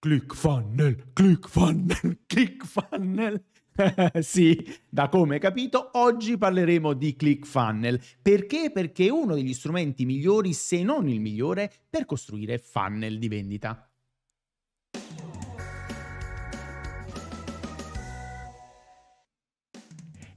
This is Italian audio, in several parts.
Click funnel, click funnel, click funnel. sì, da come hai capito, oggi parleremo di ClickFunnel. Perché? Perché è uno degli strumenti migliori, se non il migliore, per costruire funnel di vendita.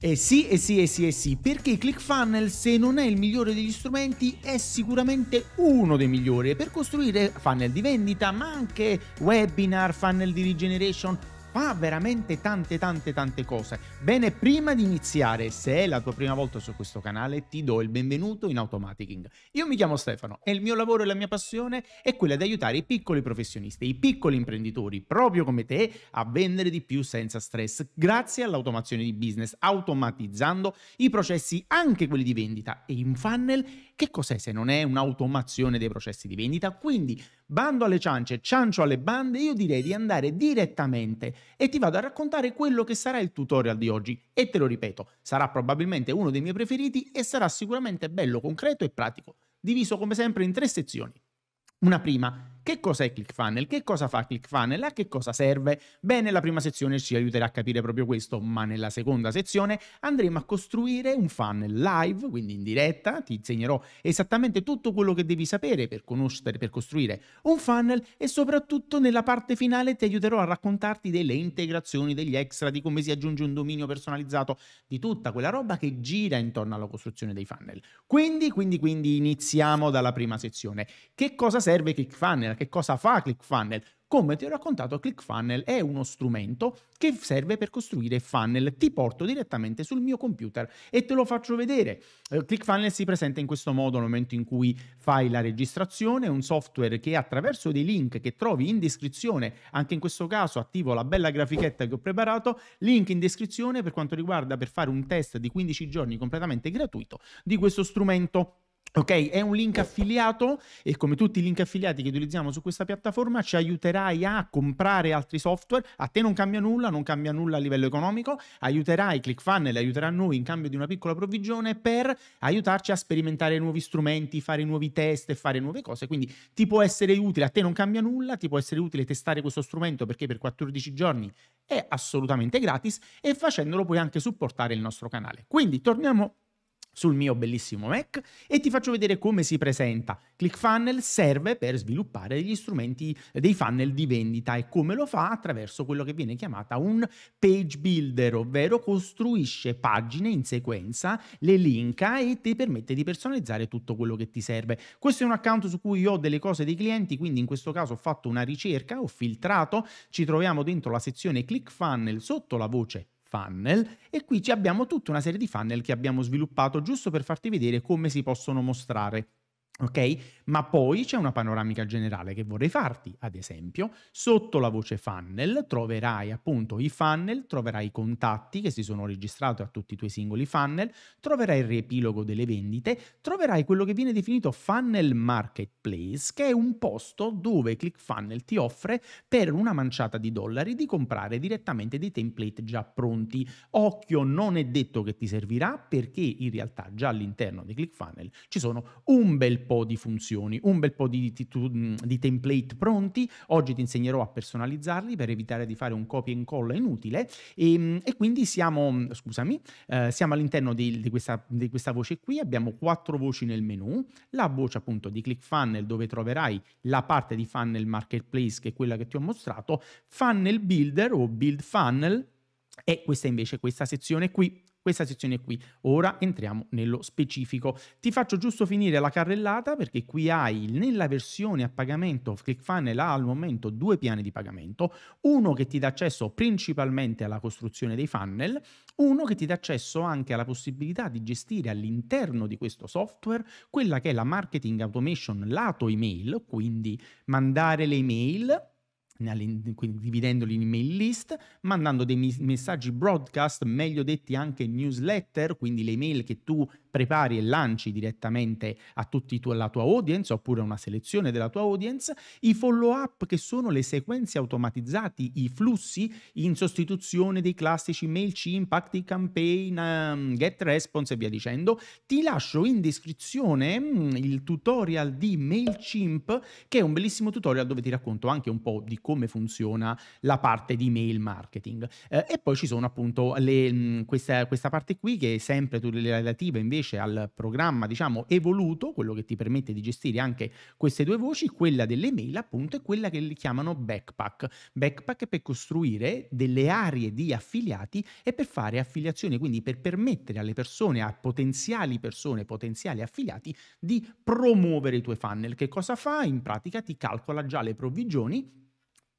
Eh sì, eh sì, eh sì, eh sì, perché ClickFunnels, se non è il migliore degli strumenti, è sicuramente uno dei migliori per costruire funnel di vendita, ma anche webinar, funnel di regeneration, fa veramente tante tante tante cose. Bene, prima di iniziare, se è la tua prima volta su questo canale, ti do il benvenuto in Automaticing. Io mi chiamo Stefano e il mio lavoro e la mia passione è quella di aiutare i piccoli professionisti, i piccoli imprenditori, proprio come te, a vendere di più senza stress, grazie all'automazione di business, automatizzando i processi, anche quelli di vendita, e in funnel che cos'è se non è un'automazione dei processi di vendita? Quindi bando alle ciance, ciancio alle bande, io direi di andare direttamente e ti vado a raccontare quello che sarà il tutorial di oggi e te lo ripeto, sarà probabilmente uno dei miei preferiti e sarà sicuramente bello, concreto e pratico, diviso come sempre in tre sezioni. Una prima che cos'è ClickFunnel? Che cosa fa ClickFunnel? A che cosa serve? Bene, la prima sezione ci aiuterà a capire proprio questo, ma nella seconda sezione andremo a costruire un funnel live, quindi in diretta, ti insegnerò esattamente tutto quello che devi sapere per conoscere, per costruire un funnel e soprattutto nella parte finale ti aiuterò a raccontarti delle integrazioni, degli extra, di come si aggiunge un dominio personalizzato, di tutta quella roba che gira intorno alla costruzione dei funnel. Quindi, quindi, quindi iniziamo dalla prima sezione. Che cosa serve ClickFunnel? ClickFunnel. Che cosa fa ClickFunnel? Come ti ho raccontato, ClickFunnel è uno strumento che serve per costruire funnel. Ti porto direttamente sul mio computer e te lo faccio vedere. Eh, ClickFunnel si presenta in questo modo nel momento in cui fai la registrazione, è un software che attraverso dei link che trovi in descrizione, anche in questo caso attivo la bella grafichetta che ho preparato, link in descrizione per quanto riguarda per fare un test di 15 giorni completamente gratuito di questo strumento. Ok, è un link affiliato e come tutti i link affiliati che utilizziamo su questa piattaforma ci aiuterai a comprare altri software, a te non cambia nulla, non cambia nulla a livello economico, aiuterai ClickFunnel, aiuterà noi in cambio di una piccola provvigione per aiutarci a sperimentare nuovi strumenti, fare nuovi test e fare nuove cose, quindi ti può essere utile, a te non cambia nulla, ti può essere utile testare questo strumento perché per 14 giorni è assolutamente gratis e facendolo puoi anche supportare il nostro canale. Quindi torniamo sul mio bellissimo Mac e ti faccio vedere come si presenta. ClickFunnel serve per sviluppare gli strumenti dei funnel di vendita e come lo fa attraverso quello che viene chiamata un page builder, ovvero costruisce pagine in sequenza, le linka e ti permette di personalizzare tutto quello che ti serve. Questo è un account su cui ho delle cose dei clienti, quindi in questo caso ho fatto una ricerca, ho filtrato, ci troviamo dentro la sezione ClickFunnel sotto la voce funnel e qui abbiamo tutta una serie di funnel che abbiamo sviluppato giusto per farti vedere come si possono mostrare Ok? Ma poi c'è una panoramica generale che vorrei farti, ad esempio, sotto la voce funnel troverai appunto i funnel, troverai i contatti che si sono registrati a tutti i tuoi singoli funnel, troverai il riepilogo delle vendite, troverai quello che viene definito funnel marketplace, che è un posto dove ClickFunnel ti offre per una manciata di dollari di comprare direttamente dei template già pronti. Occhio, non è detto che ti servirà perché in realtà già all'interno di ClickFunnel ci sono un bel po' di funzioni, un bel po' di, di, mm, di template pronti. Oggi ti insegnerò a personalizzarli per evitare di fare un copia e incolla inutile. E, ehm, e quindi siamo, mm, scusami, eh, siamo all'interno di, di, questa, di questa voce qui. Abbiamo quattro voci nel menu, la voce appunto di ClickFunnel dove troverai la parte di funnel marketplace che è quella che ti ho mostrato, funnel builder o build funnel e questa invece questa sezione qui questa sezione qui. Ora entriamo nello specifico. Ti faccio giusto finire la carrellata perché qui hai nella versione a pagamento ClickFunnel ha al momento due piani di pagamento, uno che ti dà accesso principalmente alla costruzione dei funnel, uno che ti dà accesso anche alla possibilità di gestire all'interno di questo software quella che è la marketing automation lato email, quindi mandare le email quindi dividendoli in mail list, mandando dei messaggi broadcast, meglio detti anche newsletter, quindi le email che tu prepari e lanci direttamente a tutti tu- la tua audience oppure una selezione della tua audience, i follow up che sono le sequenze automatizzati, i flussi in sostituzione dei classici MailChimp, ActiveCampaign, um, ehm, GetResponse e via dicendo. Ti lascio in descrizione mm, il tutorial di MailChimp che è un bellissimo tutorial dove ti racconto anche un po' di come funziona la parte di mail marketing. Eh, e poi ci sono appunto le, mh, mm, questa, questa parte qui che è sempre relativa invece invece al programma diciamo evoluto, quello che ti permette di gestire anche queste due voci, quella delle mail, appunto e quella che li chiamano backpack. Backpack per costruire delle aree di affiliati e per fare affiliazione, quindi per permettere alle persone, a potenziali persone, potenziali affiliati di promuovere i tuoi funnel. Che cosa fa? In pratica ti calcola già le provvigioni,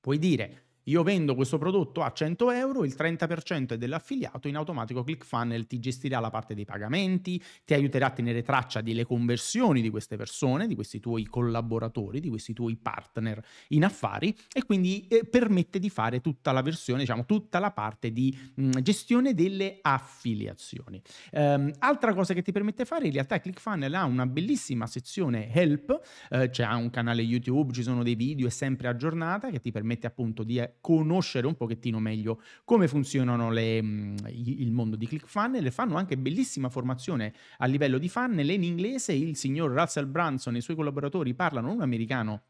puoi dire io vendo questo prodotto a 100 euro, il 30% è dell'affiliato, in automatico ClickFunnel ti gestirà la parte dei pagamenti, ti aiuterà a tenere traccia delle conversioni di queste persone, di questi tuoi collaboratori, di questi tuoi partner in affari e quindi eh, permette di fare tutta la versione, diciamo tutta la parte di mh, mm, gestione delle affiliazioni. Ehm, altra cosa che ti permette di fare in realtà è ClickFunnel ha una bellissima sezione help, eh, c'è un canale YouTube, ci sono dei video, è sempre aggiornata che ti permette appunto di eh, conoscere un pochettino meglio come funzionano le, mm, il mondo di ClickFunnel. Fanno anche bellissima formazione a livello di funnel in inglese. Il signor Russell Branson e i suoi collaboratori parlano un americano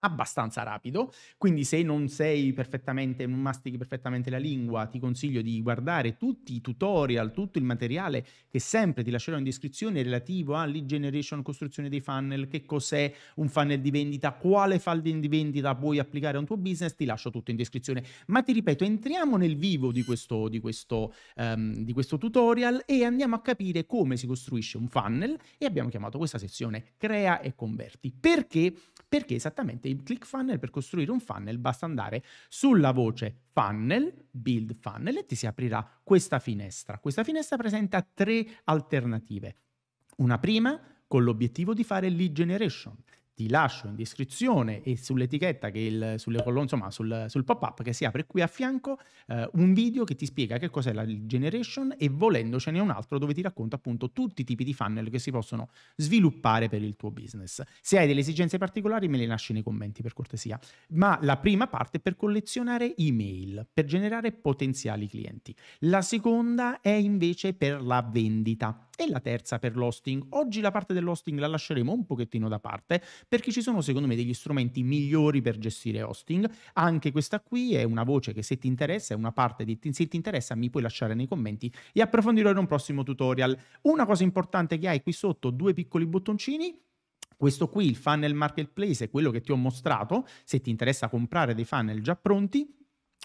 abbastanza rapido, quindi se non sei perfettamente, non mastichi perfettamente la lingua, ti consiglio di guardare tutti i tutorial, tutto il materiale che sempre ti lascerò in descrizione relativo a lead generation, costruzione dei funnel, che cos'è un funnel di vendita, quale funnel di vendita puoi applicare a un tuo business, ti lascio tutto in descrizione. Ma ti ripeto, entriamo nel vivo di questo, di questo, um, di questo tutorial e andiamo a capire come si costruisce un funnel e abbiamo chiamato questa sezione crea e converti. Perché? Perché esattamente Praticamente click funnel per costruire un funnel basta andare sulla voce funnel, build funnel e ti si aprirà questa finestra. Questa finestra presenta tre alternative. Una prima con l'obiettivo di fare lead generation ti lascio in descrizione e sull'etichetta, che il, sulle colonne, insomma sul, sul pop-up che si apre qui a fianco, eh, un video che ti spiega che cos'è la generation e volendo ce n'è un altro dove ti racconta appunto tutti i tipi di funnel che si possono sviluppare per il tuo business. Se hai delle esigenze particolari me le lasci nei commenti per cortesia, ma la prima parte è per collezionare email, per generare potenziali clienti. La seconda è invece per la vendita e la terza per l'hosting. Oggi la parte dell'hosting la lasceremo un pochettino da parte perché ci sono secondo me degli strumenti migliori per gestire hosting. Anche questa qui è una voce che se ti interessa, è una parte di se ti interessa mi puoi lasciare nei commenti e approfondirò in un prossimo tutorial. Una cosa importante che hai qui sotto, due piccoli bottoncini questo qui, il funnel marketplace, è quello che ti ho mostrato, se ti interessa comprare dei funnel già pronti,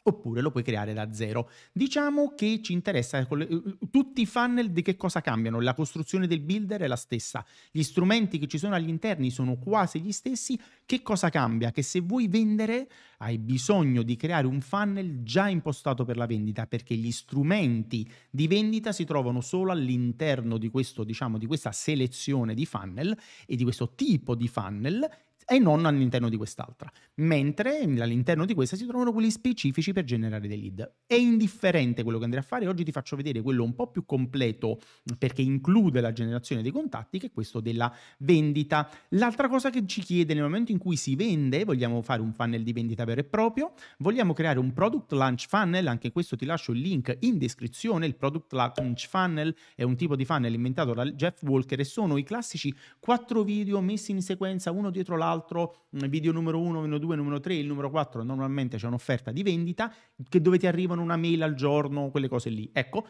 oppure lo puoi creare da zero. Diciamo che ci interessa, ecco, eh, tutti i funnel di che cosa cambiano, la costruzione del builder è la stessa, gli strumenti che ci sono agli interni sono quasi gli stessi, che cosa cambia? Che se vuoi vendere hai bisogno di creare un funnel già impostato per la vendita, perché gli strumenti di vendita si trovano solo all'interno di, questo, diciamo, di questa selezione di funnel e di questo tipo di funnel e non all'interno di quest'altra, mentre all'interno di questa si trovano quelli specifici per generare dei lead. È indifferente quello che andrai a fare, oggi ti faccio vedere quello un po' più completo perché include la generazione dei contatti che è questo della vendita. L'altra cosa che ci chiede nel momento in cui si vende, vogliamo fare un funnel di vendita vero e proprio, vogliamo creare un product launch funnel, anche questo ti lascio il link in descrizione, il product launch funnel è un tipo di funnel inventato da Jeff Walker e sono i classici quattro video messi in sequenza uno dietro l'altro quest'altro, mm, video numero 1, numero 2, numero 3, il numero 4 normalmente c'è un'offerta di vendita che dove ti arrivano una mail al giorno, quelle cose lì. Ecco,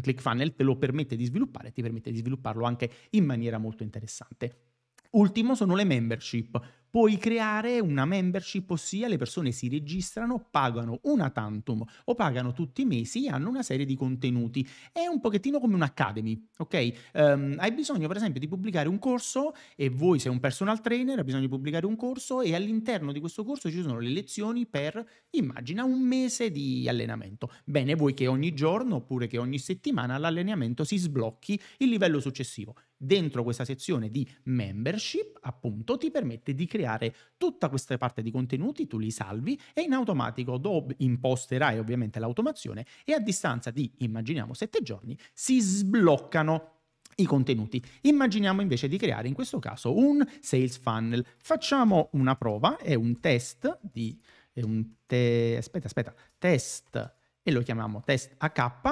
ClickFunnel te lo permette di sviluppare e ti permette di svilupparlo anche in maniera molto interessante. Ultimo sono le membership puoi creare una membership, ossia le persone si registrano, pagano una tantum o pagano tutti i mesi e hanno una serie di contenuti. È un pochettino come un'academy, ok? Um, hai bisogno, per esempio, di pubblicare un corso e voi sei un personal trainer, hai bisogno di pubblicare un corso e all'interno di questo corso ci sono le lezioni per, immagina, un mese di allenamento. Bene, vuoi che ogni giorno oppure che ogni settimana l'allenamento si sblocchi il livello successivo. Dentro questa sezione di membership, appunto, ti permette di creare creare tutta questa parte di contenuti, tu li salvi e in automatico Adobe imposterai ovviamente l'automazione e a distanza di, immaginiamo, 7 giorni, si sbloccano i contenuti. Immaginiamo invece di creare in questo caso un sales funnel. Facciamo una prova, è un test di... È Un te, aspetta, aspetta, test e lo chiamiamo test AK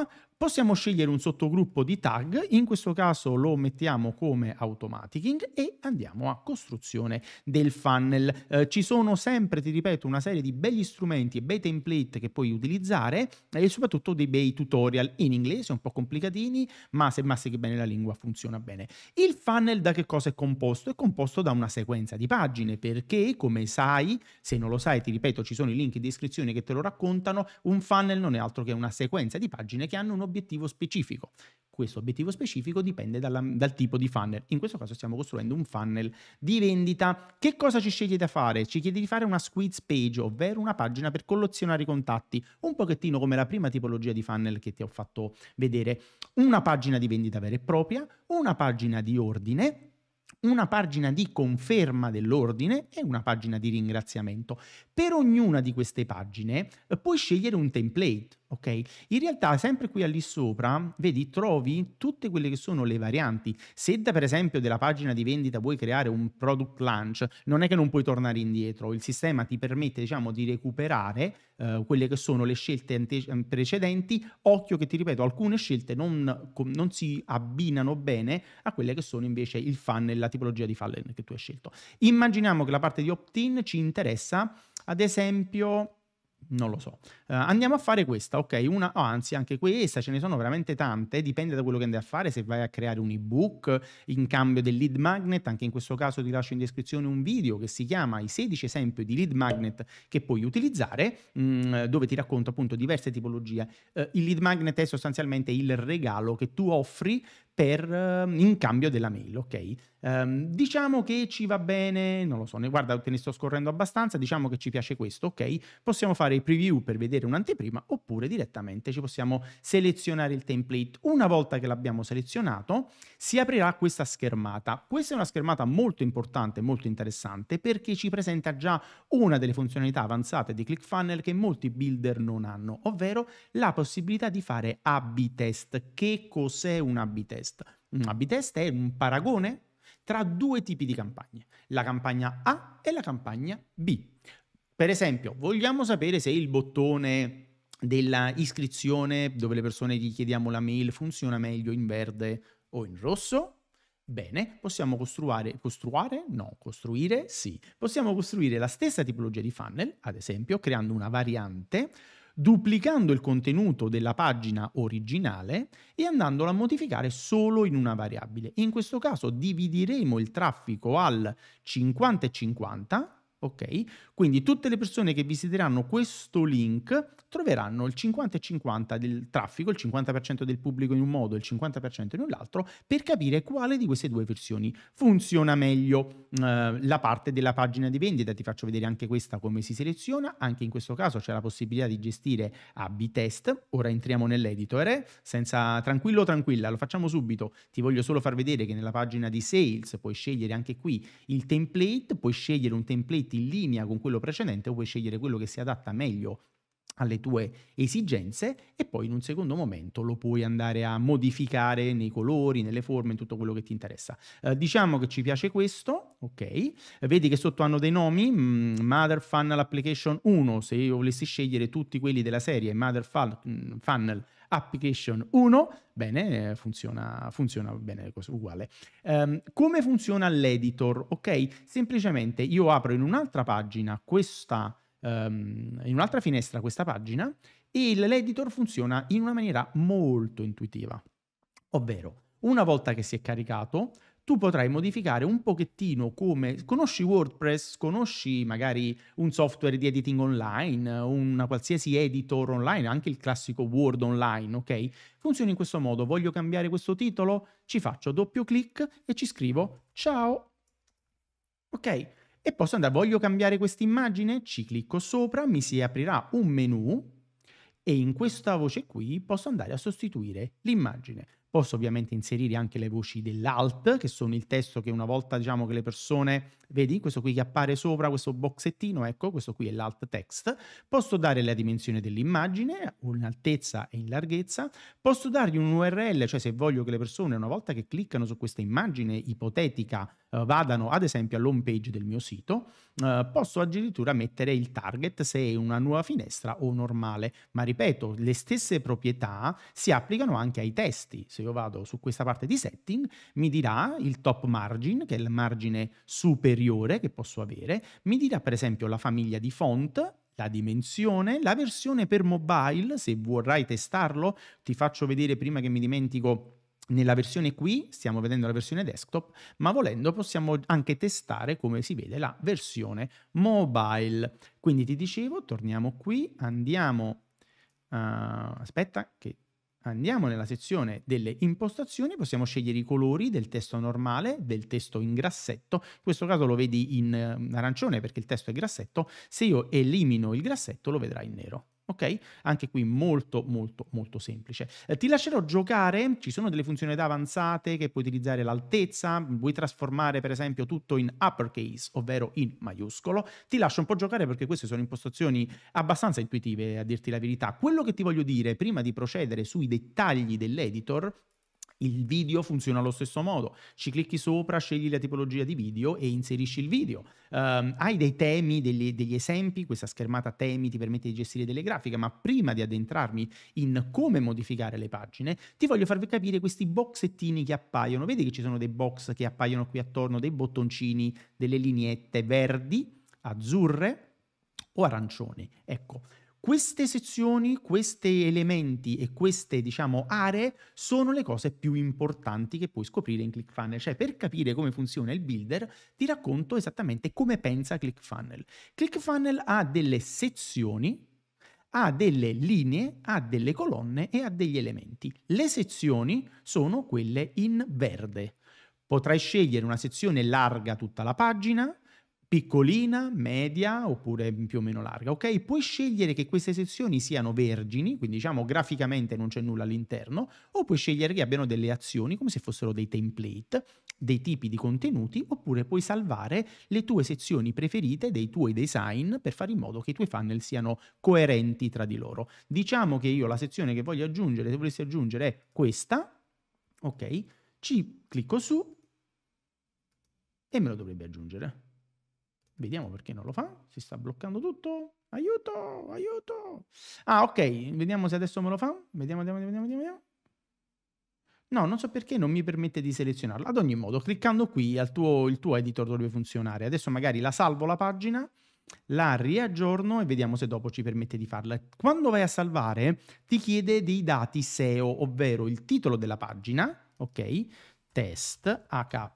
possiamo scegliere un sottogruppo di tag, in questo caso lo mettiamo come automaticing e andiamo a costruzione del funnel. Eh, ci sono sempre, ti ripeto, una serie di begli strumenti e bei template che puoi utilizzare e soprattutto dei bei tutorial in inglese, un po' complicatini, ma se massichi bene la lingua funziona bene. Il funnel da che cosa è composto? È composto da una sequenza di pagine perché, come sai, se non lo sai, ti ripeto, ci sono i link in descrizione che te lo raccontano, un funnel non è altro che una sequenza di pagine che hanno un obiettivo obiettivo specifico. Questo obiettivo specifico dipende dalla, dal tipo di funnel. In questo caso stiamo costruendo un funnel di vendita. Che cosa ci sceglie da fare? Ci chiede di fare una squeeze page, ovvero una pagina per collezionare i contatti, un pochettino come la prima tipologia di funnel che ti ho fatto vedere. Una pagina di vendita vera e propria, una pagina di ordine una pagina di conferma dell'ordine e una pagina di ringraziamento. Per ognuna di queste pagine eh, puoi scegliere un template, Ok? In realtà, sempre qui lì sopra, vedi, trovi tutte quelle che sono le varianti. Se da, per esempio, della pagina di vendita vuoi creare un product launch, non è che non puoi tornare indietro. Il sistema ti permette, diciamo, di recuperare eh, quelle che sono le scelte ante- eh, precedenti. Occhio che, ti ripeto, alcune scelte non, non, si abbinano bene a quelle che sono invece il funnel, la tipologia di funnel che tu hai scelto. Immaginiamo che la parte di opt-in ci interessa, ad esempio non lo so. Uh, andiamo a fare questa, ok? Una, oh, anzi, anche questa, ce ne sono veramente tante, dipende da quello che andai a fare, se vai a creare un ebook in cambio del lead magnet, anche in questo caso ti lascio in descrizione un video che si chiama i 16 esempi di lead magnet che puoi utilizzare, mh, mm, dove ti racconto appunto diverse tipologie. Uh, il lead magnet è sostanzialmente il regalo che tu offri per, ehm, in cambio della mail, ok? Um, diciamo che ci va bene, non lo so, ne, guarda te ne sto scorrendo abbastanza, diciamo che ci piace questo, ok? Possiamo fare i preview per vedere un'anteprima oppure direttamente ci possiamo selezionare il template. Una volta che l'abbiamo selezionato si aprirà questa schermata. Questa è una schermata molto importante, molto interessante perché ci presenta già una delle funzionalità avanzate di ClickFunnel che molti builder non hanno, ovvero la possibilità di fare A-B test. Che cos'è un A-B test? Bitest. A-B test è un paragone tra due tipi di campagne, la campagna A e la campagna B. Per esempio, vogliamo sapere se il bottone della iscrizione dove le persone gli chiediamo la mail funziona meglio in verde o in rosso? Bene, possiamo costruire, costruire? No, costruire sì. Possiamo costruire la stessa tipologia di funnel, ad esempio, creando una variante duplicando il contenuto della pagina originale e andandola a modificare solo in una variabile. In questo caso divideremo il traffico al 50 e 50, ok? Quindi tutte le persone che visiteranno questo link troveranno il 50 e 50 del traffico, il 50% del pubblico in un modo e il 50% in un altro, per capire quale di queste due versioni funziona meglio. Eh, la parte della pagina di vendita, ti faccio vedere anche questa come si seleziona, anche in questo caso c'è la possibilità di gestire a B-test, ora entriamo nell'editor, eh? senza tranquillo tranquilla, lo facciamo subito, ti voglio solo far vedere che nella pagina di sales puoi scegliere anche qui il template, puoi scegliere un template in linea con quello precedente o puoi scegliere quello che si adatta meglio alle tue esigenze e poi in un secondo momento lo puoi andare a modificare nei colori, nelle forme, in tutto quello che ti interessa. Eh, diciamo che ci piace questo, ok? Vedi che sotto hanno dei nomi, mm, Mother Funnel Application 1, se io volessi scegliere tutti quelli della serie Mother mm, Funnel Application 1, bene, eh, funziona, funziona bene uguale. Um, come funziona l'editor? Ok, semplicemente io apro in un'altra pagina questa um, in un'altra finestra questa pagina e l'editor funziona in una maniera molto intuitiva. Ovvero, una volta che si è caricato, tu potrai modificare un pochettino come conosci WordPress, conosci magari un software di editing online, un qualsiasi editor online, anche il classico Word online, ok? Funziona in questo modo, voglio cambiare questo titolo, ci faccio doppio clic e ci scrivo ciao. Ok? e posso andare, voglio cambiare questa immagine, ci clicco sopra, mi si aprirà un menu e in questa voce qui posso andare a sostituire l'immagine. Posso ovviamente inserire anche le voci dell'alt, che sono il testo che una volta diciamo che le persone, vedi questo qui che appare sopra, questo boxettino, ecco, questo qui è l'alt text. Posso dare la dimensione dell'immagine, in altezza e in larghezza. Posso dargli un URL, cioè se voglio che le persone una volta che cliccano su questa immagine ipotetica uh, vadano ad esempio all'home page del mio sito, uh, posso addirittura mettere il target se è una nuova finestra o normale, ma ripeto, le stesse proprietà si applicano anche ai testi. Se io vado su questa parte di setting, mi dirà il top margin, che è il margine superiore che posso avere, mi dirà per esempio la famiglia di font la dimensione, la versione per mobile, se vorrai testarlo, ti faccio vedere prima che mi dimentico nella versione qui stiamo vedendo la versione desktop, ma volendo possiamo anche testare come si vede la versione mobile. Quindi ti dicevo, torniamo qui, andiamo, uh, aspetta che andiamo nella sezione delle impostazioni, possiamo scegliere i colori del testo normale, del testo in grassetto, in questo caso lo vedi in eh, arancione perché il testo è grassetto, se io elimino il grassetto lo vedrai in nero. Ok? Anche qui molto molto molto semplice. Eh, ti lascerò giocare, ci sono delle funzionalità avanzate che puoi utilizzare l'altezza, Vuoi trasformare per esempio tutto in uppercase, ovvero in maiuscolo. Ti lascio un po' giocare perché queste sono impostazioni abbastanza intuitive a dirti la verità. Quello che ti voglio dire prima di procedere sui dettagli dell'editor il video funziona allo stesso modo. Ci clicchi sopra, scegli la tipologia di video e inserisci il video. Um, hai dei temi, degli, degli, esempi, questa schermata temi ti permette di gestire delle grafiche, ma prima di addentrarmi in come modificare le pagine, ti voglio farvi capire questi boxettini che appaiono. Vedi che ci sono dei box che appaiono qui attorno, dei bottoncini, delle lineette verdi, azzurre o arancioni. Ecco, queste sezioni, questi elementi e queste, diciamo, aree sono le cose più importanti che puoi scoprire in ClickFunnel. Cioè, per capire come funziona il builder, ti racconto esattamente come pensa ClickFunnel. ClickFunnel ha delle sezioni ha delle linee, ha delle colonne e ha degli elementi. Le sezioni sono quelle in verde. Potrai scegliere una sezione larga tutta la pagina, piccolina, media oppure più o meno larga, ok? Puoi scegliere che queste sezioni siano vergini, quindi diciamo graficamente non c'è nulla all'interno, o puoi scegliere che abbiano delle azioni come se fossero dei template, dei tipi di contenuti, oppure puoi salvare le tue sezioni preferite dei tuoi design per fare in modo che i tuoi funnel siano coerenti tra di loro. Diciamo che io la sezione che voglio aggiungere, se volessi aggiungere, è questa, ok? Ci clicco su e me lo dovrebbe aggiungere. Vediamo perché non lo fa. Si sta bloccando tutto. Aiuto, aiuto. Ah, ok. Vediamo se adesso me lo fa. Vediamo, vediamo, vediamo, vediamo. No, non so perché non mi permette di selezionarlo. Ad ogni modo, cliccando qui tuo, il tuo editor dovrebbe funzionare. Adesso magari la salvo la pagina, la riaggiorno e vediamo se dopo ci permette di farla. Quando vai a salvare ti chiede dei dati SEO, ovvero il titolo della pagina, ok? test AK,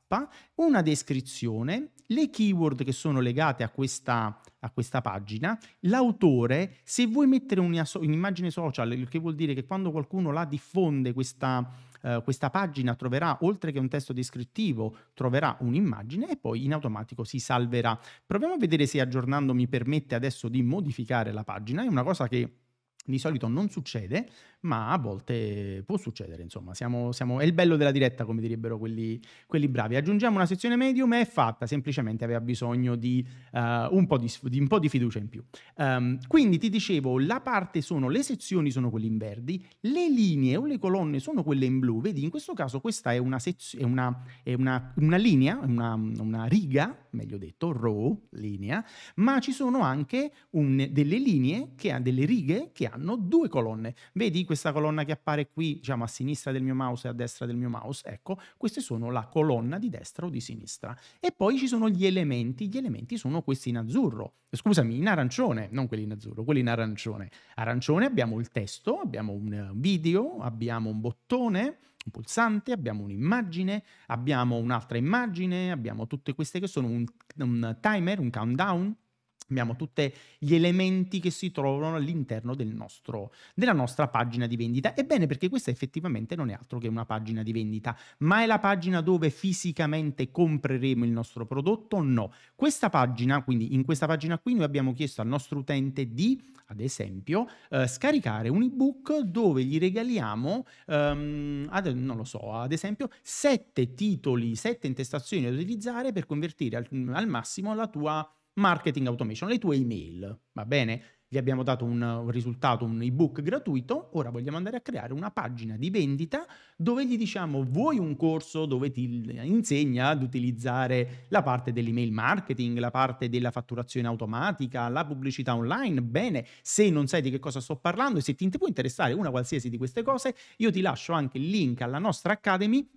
una descrizione, le keyword che sono legate a questa, a questa pagina, l'autore, se vuoi mettere un'immagine social, il che vuol dire che quando qualcuno la diffonde questa, uh, questa pagina troverà, oltre che un testo descrittivo, troverà un'immagine e poi in automatico si salverà. Proviamo a vedere se aggiornando mi permette adesso di modificare la pagina, è una cosa che di solito non succede, ma a volte può succedere, insomma, siamo, siamo, è il bello della diretta, come direbbero quelli, quelli, bravi. Aggiungiamo una sezione medium, è fatta, semplicemente aveva bisogno di, uh, un, po di, di un, po di, fiducia in più. Um, quindi ti dicevo, la parte sono, le sezioni sono quelle in verdi, le linee o le colonne sono quelle in blu, vedi in questo caso questa è una, sez- è una, è una, una linea, una, una riga, meglio detto, row, linea, ma ci sono anche un, delle linee, che ha delle righe che hanno hanno due colonne. Vedi questa colonna che appare qui, diciamo a sinistra del mio mouse e a destra del mio mouse? Ecco, queste sono la colonna di destra o di sinistra. E poi ci sono gli elementi, gli elementi sono questi in azzurro, scusami, in arancione, non quelli in azzurro, quelli in arancione. Arancione abbiamo il testo, abbiamo un eh, video, abbiamo un bottone, un pulsante, abbiamo un'immagine, abbiamo un'altra immagine, abbiamo tutte queste che sono un, un timer, un countdown, Abbiamo tutti gli elementi che si trovano all'interno del nostro, della nostra pagina di vendita. Ebbene, perché questa effettivamente non è altro che una pagina di vendita, ma è la pagina dove fisicamente compreremo il nostro prodotto? No. Questa pagina, quindi in questa pagina qui, noi abbiamo chiesto al nostro utente di, ad esempio, eh, scaricare un ebook dove gli regaliamo, ehm, ad, non lo so, ad esempio, sette titoli, sette intestazioni da utilizzare per convertire al, al massimo la tua marketing automation, le tue email, va bene? Gli abbiamo dato un risultato, un ebook gratuito, ora vogliamo andare a creare una pagina di vendita dove gli diciamo vuoi un corso dove ti insegna ad utilizzare la parte dell'email marketing, la parte della fatturazione automatica, la pubblicità online. Bene, se non sai di che cosa sto parlando e se ti può interessare una qualsiasi di queste cose, io ti lascio anche il link alla nostra Academy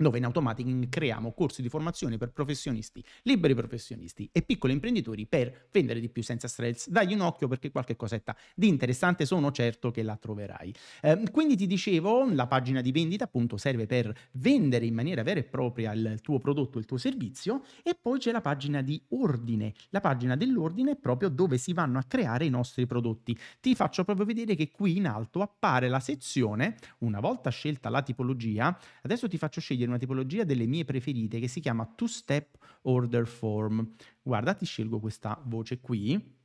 dove in Automating creiamo corsi di formazione per professionisti, liberi professionisti e piccoli imprenditori per vendere di più senza stress. Dagli un occhio perché qualche cosetta di interessante sono certo che la troverai. Eh, quindi ti dicevo, la pagina di vendita appunto serve per vendere in maniera vera e propria il tuo prodotto, il tuo servizio e poi c'è la pagina di ordine. La pagina dell'ordine è proprio dove si vanno a creare i nostri prodotti. Ti faccio proprio vedere che qui in alto appare la sezione, una volta scelta la tipologia, adesso ti faccio scegliere scegliere una tipologia delle mie preferite che si chiama Two Step Order Form. Guarda, ti scelgo questa voce qui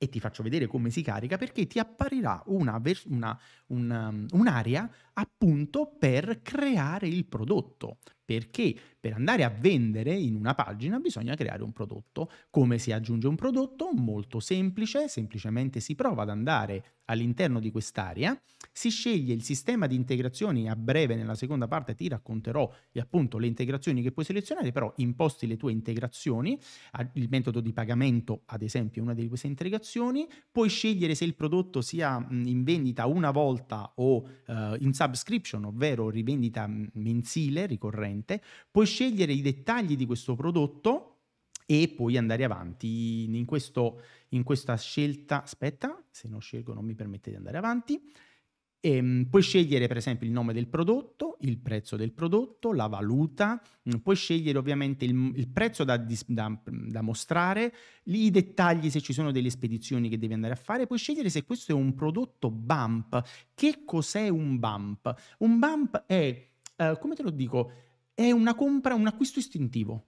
e ti faccio vedere come si carica perché ti apparirà una vers- una, um, un'area appunto per creare il prodotto. Perché? per andare a vendere in una pagina bisogna creare un prodotto. Come si aggiunge un prodotto? Molto semplice, semplicemente si prova ad andare all'interno di quest'area, si sceglie il sistema di integrazioni, a breve nella seconda parte ti racconterò appunto le integrazioni che puoi selezionare, però imposti le tue integrazioni, il metodo di pagamento ad esempio è una di queste integrazioni, puoi scegliere se il prodotto sia mm, in vendita una volta o uh, in subscription, ovvero rivendita mm, mensile, ricorrente, puoi scegliere i dettagli di questo prodotto e poi andare avanti in, questo, in questa scelta. Aspetta, se non scelgo non mi permette di andare avanti. E ehm, puoi scegliere per esempio il nome del prodotto, il prezzo del prodotto, la valuta, mm, puoi scegliere ovviamente il, il prezzo da, da, mm, da, mostrare, i dettagli se ci sono delle spedizioni che devi andare a fare, puoi scegliere se questo è un prodotto bump. Che cos'è un bump? Un bump è, eh, come te lo dico, è una compra, un acquisto istintivo.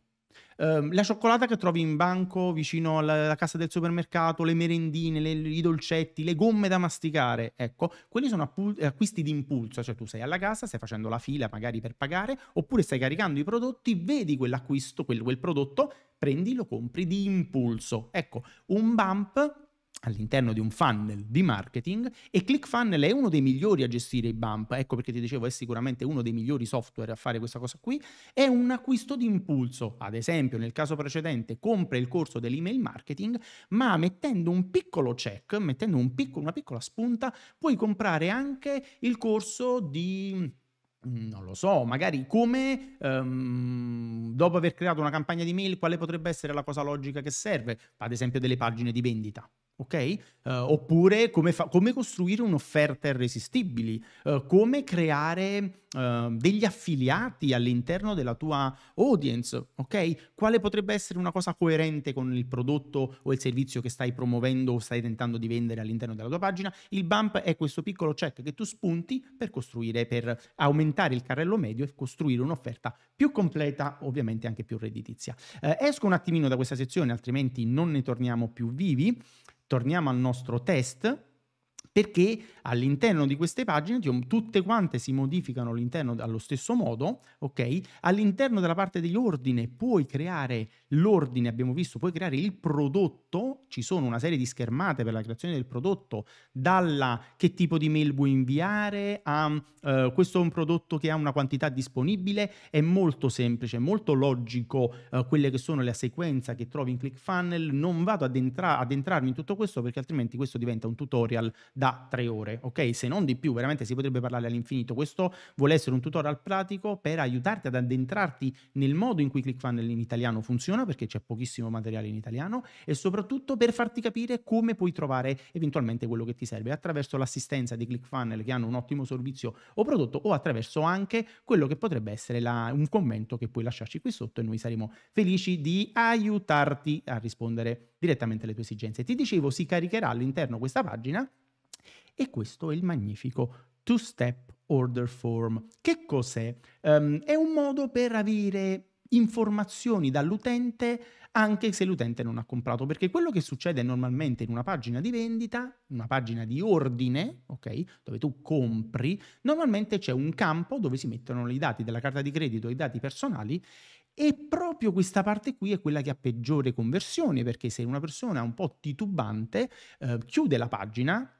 Uh, la cioccolata che trovi in banco vicino alla, alla cassa del supermercato, le merendine, le, i dolcetti, le gomme da masticare, ecco, quelli sono appu- eh, acquisti di impulso, cioè tu sei alla cassa, stai facendo la fila magari per pagare, oppure stai caricando i prodotti, vedi quell'acquisto, quel, quel prodotto, prendi, lo compri di impulso. Ecco, un bump all'interno di un funnel di marketing e ClickFunnel è uno dei migliori a gestire i bump, ecco perché ti dicevo è sicuramente uno dei migliori software a fare questa cosa qui, è un acquisto di impulso, ad esempio nel caso precedente compra il corso dell'email marketing, ma mettendo un piccolo check, mettendo un piccolo, una piccola spunta, puoi comprare anche il corso di mm, non lo so, magari come um, dopo aver creato una campagna di mail, quale potrebbe essere la cosa logica che serve, ad esempio delle pagine di vendita ok? Uh, oppure come, fa- come, costruire un'offerta irresistibile, uh, come creare uh, degli affiliati all'interno della tua audience, ok? Quale potrebbe essere una cosa coerente con il prodotto o il servizio che stai promuovendo o stai tentando di vendere all'interno della tua pagina? Il bump è questo piccolo check che tu spunti per costruire, per aumentare il carrello medio e costruire un'offerta più completa, ovviamente anche più redditizia. Eh, esco un attimino da questa sezione, altrimenti non ne torniamo più vivi torniamo al nostro test perché all'interno di queste pagine tutte quante si modificano all'interno allo stesso modo, ok? All'interno della parte degli ordini puoi creare l'ordine, abbiamo visto, puoi creare il prodotto, ci sono una serie di schermate per la creazione del prodotto, dalla che tipo di mail vuoi inviare a eh, questo è un prodotto che ha una quantità disponibile, è molto semplice, molto logico eh, quelle che sono le sequenze che trovi in ClickFunnel, non vado ad, entra- ad entrarmi in tutto questo perché altrimenti questo diventa un tutorial da tre ore, ok? Se non di più, veramente si potrebbe parlare all'infinito. Questo vuole essere un tutorial pratico per aiutarti ad addentrarti nel modo in cui ClickFunnel in italiano funziona, perché c'è pochissimo materiale in italiano, e soprattutto per farti capire come puoi trovare eventualmente quello che ti serve attraverso l'assistenza di ClickFunnel che hanno un ottimo servizio o prodotto o attraverso anche quello che potrebbe essere la, un commento che puoi lasciarci qui sotto e noi saremo felici di aiutarti a rispondere direttamente alle tue esigenze. Ti dicevo, si caricherà all'interno questa pagina e questo è il magnifico two-step order form. Che cos'è? Um, è un modo per avere informazioni dall'utente anche se l'utente non ha comprato, perché quello che succede normalmente in una pagina di vendita, una pagina di ordine, ok, dove tu compri, normalmente c'è un campo dove si mettono i dati della carta di credito i dati personali e proprio questa parte qui è quella che ha peggiore conversione, perché se una persona è un po' titubante, eh, chiude la pagina,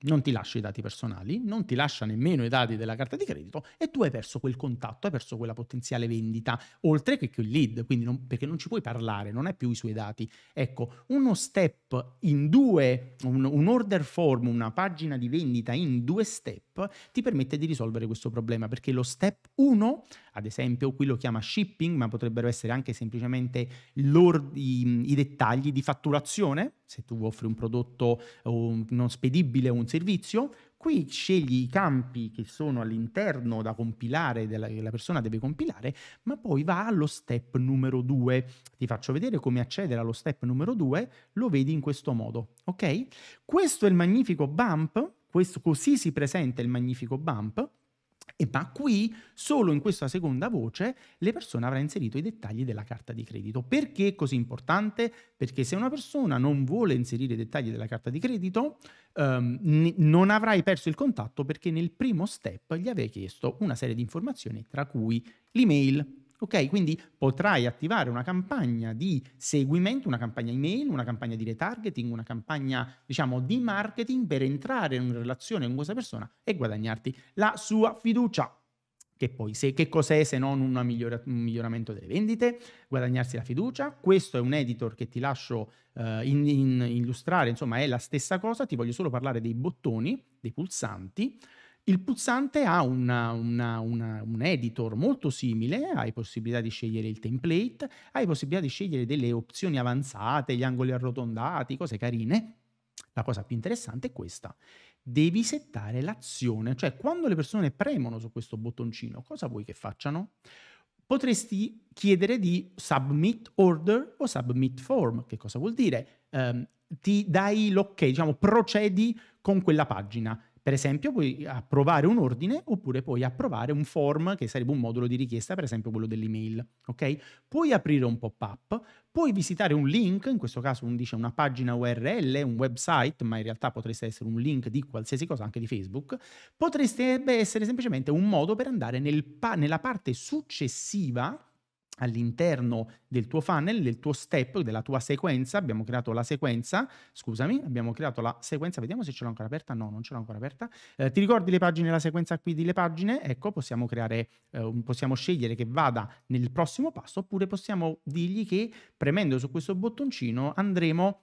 non ti lascia i dati personali, non ti lascia nemmeno i dati della carta di credito e tu hai perso quel contatto, hai perso quella potenziale vendita, oltre che il lead, quindi non, perché non ci puoi parlare, non hai più i suoi dati. Ecco, uno step in due, un, un order form, una pagina di vendita in due step ti permette di risolvere questo problema perché lo step 1, ad esempio, qui lo chiama shipping, ma potrebbero essere anche semplicemente i, i dettagli di fatturazione, se tu offri un prodotto um, non spedibile o un servizio, Qui scegli i campi che sono all'interno da compilare, della, che la persona deve compilare, ma poi va allo step numero 2. Ti faccio vedere come accedere allo step numero 2, lo vedi in questo modo, ok? Questo è il magnifico bump questo, così si presenta il magnifico bump, e ma qui, solo in questa seconda voce, le persone avranno inserito i dettagli della carta di credito. Perché è così importante? Perché se una persona non vuole inserire i dettagli della carta di credito, ehm, non avrai perso il contatto perché nel primo step gli avevi chiesto una serie di informazioni, tra cui l'email. Ok, quindi potrai attivare una campagna di seguimento, una campagna email, una campagna di retargeting, una campagna, diciamo, di marketing per entrare in relazione con questa persona e guadagnarti la sua fiducia. Che poi, se, che cos'è se non migliora, un miglioramento delle vendite? Guadagnarsi la fiducia. Questo è un editor che ti lascio uh, in, in illustrare, insomma, è la stessa cosa. Ti voglio solo parlare dei bottoni, dei pulsanti. Il puzzante ha una, una, una, un editor molto simile, hai possibilità di scegliere il template, hai possibilità di scegliere delle opzioni avanzate, gli angoli arrotondati, cose carine. La cosa più interessante è questa. Devi settare l'azione, cioè quando le persone premono su questo bottoncino, cosa vuoi che facciano? Potresti chiedere di submit order o submit form, che cosa vuol dire? Um, ti dai l'ok, diciamo procedi con quella pagina per esempio puoi approvare un ordine oppure puoi approvare un form che sarebbe un modulo di richiesta, per esempio quello dell'email, ok? Puoi aprire un pop-up, puoi visitare un link, in questo caso un, dice una pagina URL, un website, ma in realtà potreste essere un link di qualsiasi cosa, anche di Facebook, Potreste essere semplicemente un modo per andare nel pa- nella parte successiva all'interno del tuo funnel, del tuo step, della tua sequenza, abbiamo creato la sequenza, scusami, abbiamo creato la sequenza, vediamo se ce l'ho ancora aperta, no, non ce l'ho ancora aperta, eh, ti ricordi le pagine, la sequenza qui delle pagine, ecco, possiamo creare, eh, possiamo scegliere che vada nel prossimo passo, oppure possiamo dirgli che premendo su questo bottoncino andremo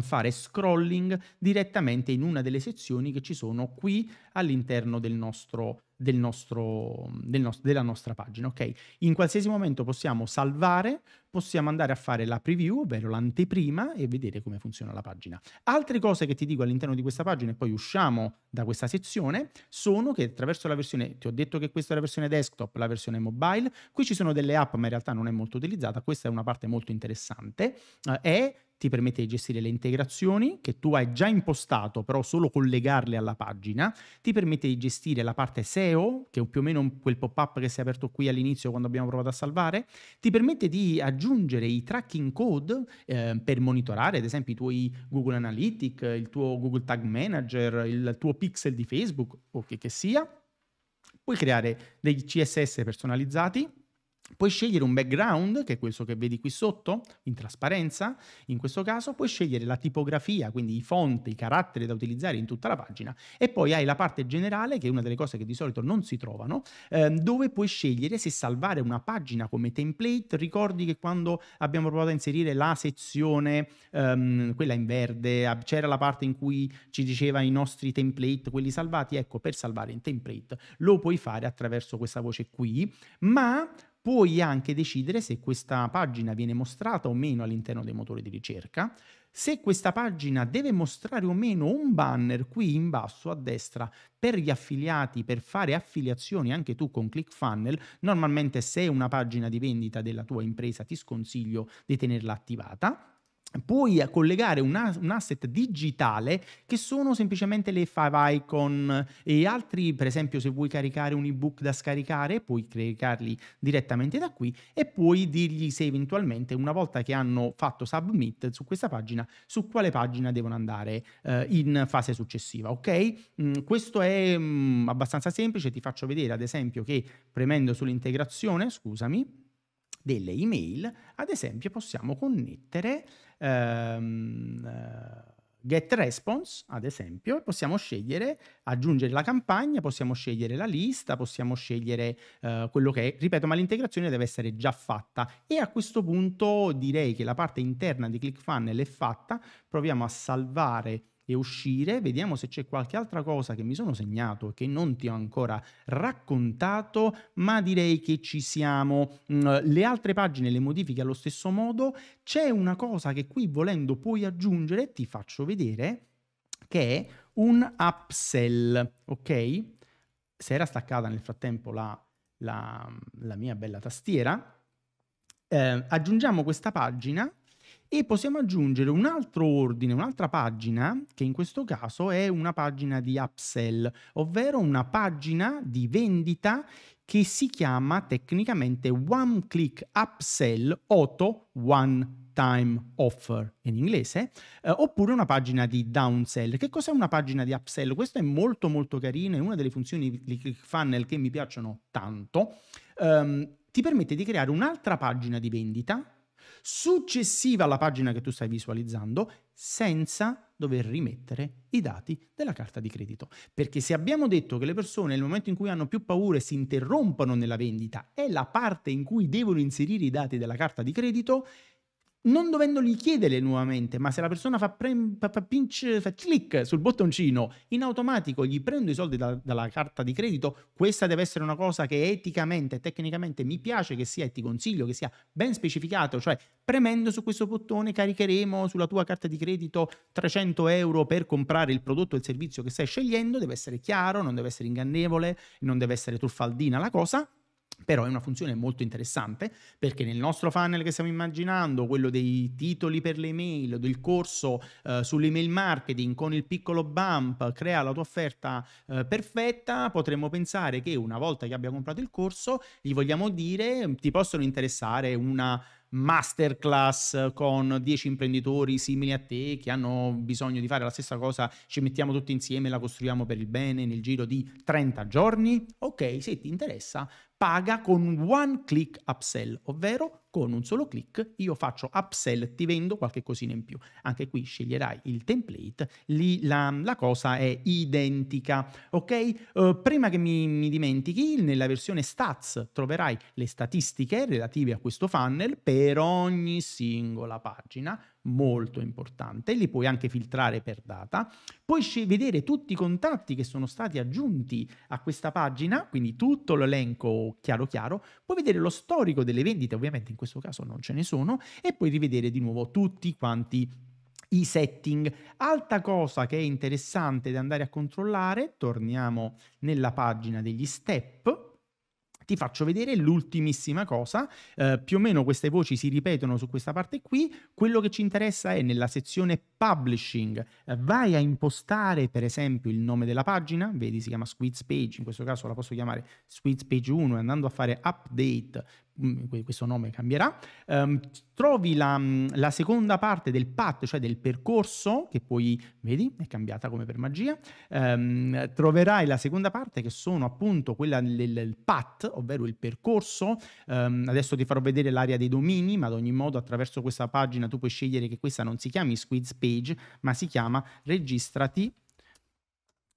fare scrolling direttamente in una delle sezioni che ci sono qui all'interno del nostro, del nostro, del nostro, della nostra pagina. ok In qualsiasi momento possiamo salvare, possiamo andare a fare la preview, ovvero l'anteprima, e vedere come funziona la pagina. Altre cose che ti dico all'interno di questa pagina, e poi usciamo da questa sezione, sono che attraverso la versione, ti ho detto che questa è la versione desktop, la versione mobile, qui ci sono delle app, ma in realtà non è molto utilizzata, questa è una parte molto interessante, eh, è ti permette di gestire le integrazioni che tu hai già impostato, però solo collegarle alla pagina, ti permette di gestire la parte SEO, che è più o meno quel pop-up che si è aperto qui all'inizio quando abbiamo provato a salvare, ti permette di aggiungere i tracking code eh, per monitorare, ad esempio, i tuoi Google Analytics, il tuo Google Tag Manager, il tuo pixel di Facebook o che, che sia. Puoi creare dei CSS personalizzati Puoi scegliere un background, che è questo che vedi qui sotto, in trasparenza, in questo caso puoi scegliere la tipografia, quindi i font, i caratteri da utilizzare in tutta la pagina e poi hai la parte generale, che è una delle cose che di solito non si trovano, eh, dove puoi scegliere se salvare una pagina come template, ricordi che quando abbiamo provato a inserire la sezione, ehm, quella in verde, c'era la parte in cui ci diceva i nostri template, quelli salvati, ecco per salvare in template lo puoi fare attraverso questa voce qui, ma puoi anche decidere se questa pagina viene mostrata o meno all'interno dei motori di ricerca, se questa pagina deve mostrare o meno un banner qui in basso a destra per gli affiliati, per fare affiliazioni anche tu con ClickFunnel, normalmente se è una pagina di vendita della tua impresa ti sconsiglio di tenerla attivata puoi collegare un, asset digitale che sono semplicemente le five icon e altri, per esempio se vuoi caricare un ebook da scaricare puoi caricarli direttamente da qui e puoi dirgli se eventualmente una volta che hanno fatto submit su questa pagina su quale pagina devono andare eh, in fase successiva, ok? Mm, questo è mm, abbastanza semplice, ti faccio vedere ad esempio che premendo sull'integrazione, scusami, delle email, ad esempio possiamo connettere ehm, eh, get response, ad esempio, possiamo scegliere, aggiungere la campagna, possiamo scegliere la lista, possiamo scegliere eh, quello che è, ripeto, ma l'integrazione deve essere già fatta e a questo punto direi che la parte interna di ClickFunnel è fatta, proviamo a salvare e uscire, vediamo se c'è qualche altra cosa che mi sono segnato e che non ti ho ancora raccontato, ma direi che ci siamo. Mm, le altre pagine le modifiche allo stesso modo. C'è una cosa che qui volendo puoi aggiungere, ti faccio vedere, che è un upsell, ok? Se era staccata nel frattempo la, la, la mia bella tastiera, eh, aggiungiamo questa pagina e possiamo aggiungere un altro ordine, un'altra pagina, che in questo caso è una pagina di upsell, ovvero una pagina di vendita che si chiama tecnicamente One Click Upsell Auto One Time Offer in inglese, eh, oppure una pagina di downsell. Che cos'è una pagina di upsell? Questo è molto molto carino, è una delle funzioni di ClickFunnel che mi piacciono tanto. Um, ti permette di creare un'altra pagina di vendita successiva alla pagina che tu stai visualizzando senza dover rimettere i dati della carta di credito. Perché se abbiamo detto che le persone nel momento in cui hanno più paure si interrompono nella vendita, è la parte in cui devono inserire i dati della carta di credito, non dovendogli chiedere nuovamente, ma se la persona fa, prem, fa, pinch, fa click sul bottoncino, in automatico gli prendo i soldi da, dalla carta di credito, questa deve essere una cosa che eticamente e tecnicamente mi piace che sia e ti consiglio che sia ben specificato, cioè premendo su questo bottone caricheremo sulla tua carta di credito 300 euro per comprare il prodotto o il servizio che stai scegliendo, deve essere chiaro, non deve essere ingannevole, non deve essere truffaldina la cosa, però è una funzione molto interessante perché nel nostro funnel che stiamo immaginando, quello dei titoli per le email, del corso eh, sull'email marketing con il piccolo bump, crea la tua offerta eh, perfetta, potremmo pensare che una volta che abbia comprato il corso, gli vogliamo dire ti possono interessare una masterclass con 10 imprenditori simili a te che hanno bisogno di fare la stessa cosa, ci mettiamo tutti insieme e la costruiamo per il bene nel giro di 30 giorni? Ok, se ti interessa paga con un one click upsell, ovvero con un solo clic io faccio upsell, ti vendo qualche cosina in più. Anche qui sceglierai il template, lì la, la cosa è identica, ok? Uh, prima che mi, mi, dimentichi, nella versione stats troverai le statistiche relative a questo funnel per ogni singola pagina, molto importante, li puoi anche filtrare per data, puoi vedere tutti i contatti che sono stati aggiunti a questa pagina, quindi tutto l'elenco chiaro chiaro, puoi vedere lo storico delle vendite ovviamente in questo caso non ce ne sono, e poi rivedere di nuovo tutti quanti i setting. Altra cosa che è interessante da andare a controllare, torniamo nella pagina degli step, ti faccio vedere l'ultimissima cosa, eh, più o meno queste voci si ripetono su questa parte qui, quello che ci interessa è nella sezione publishing, eh, vai a impostare per esempio il nome della pagina, vedi si chiama Squids Page, in questo caso la posso chiamare Squids Page 1 e andando a fare update Mm, questo nome cambierà, ehm, trovi la, mm, la, seconda parte del patto, cioè del percorso, che poi vedi, è cambiata come per magia, ehm, troverai la seconda parte che sono appunto quella del, del path, ovvero il percorso, ehm, adesso ti farò vedere l'area dei domini, ma ad ogni modo attraverso questa pagina tu puoi scegliere che questa non si chiami Squids Page, ma si chiama registrati